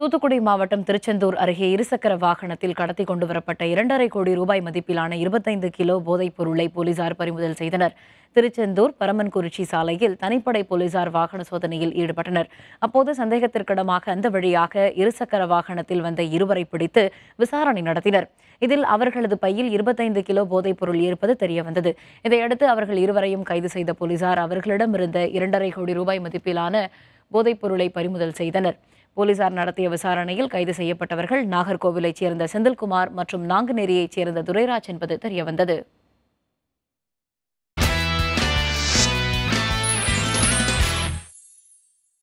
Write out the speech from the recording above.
தூத்துக்குடி மாவட்டம் திருச்செந்தூர் அருகே இருசக்கர வாகனத்தில் கடத்தி கொண்டு வரப்பட்ட இரண்டரை கோடி ரூபாய் மதிப்பிலான இருபத்தைந்து கிலோ போதைப் பொருளை போலீசார் பறிமுதல் செய்தனர் திருச்செந்தூர் பரமன்குறிச்சி சாலையில் தனிப்படை போலீசார் வாகன சோதனையில் ஈடுபட்டனர் அப்போது சந்தேகத்திற்கிடமாக அந்த வழியாக இருசக்கர வாகனத்தில் வந்த இருவரை பிடித்து விசாரணை நடத்தினர் இதில் அவர்களது பையில் இருபத்தைந்து கிலோ போதைப் பொருள் இருப்பது தெரியவந்தது இதையடுத்து அவர்கள் இருவரையும் கைது செய்த போலீசார் அவர்களிடமிருந்த இரண்டரை கோடி ரூபாய் மதிப்பிலான போதைப் பொருளை பறிமுதல் செய்தனர் போலீசார் நடத்திய விசாரணையில் கைது செய்யப்பட்டவர்கள் நாகர்கோவிலைச் சேர்ந்த செந்தில்குமார் மற்றும் நாங்குநேரியைச் சேர்ந்த துரைராஜ் என்பது தெரியவந்தது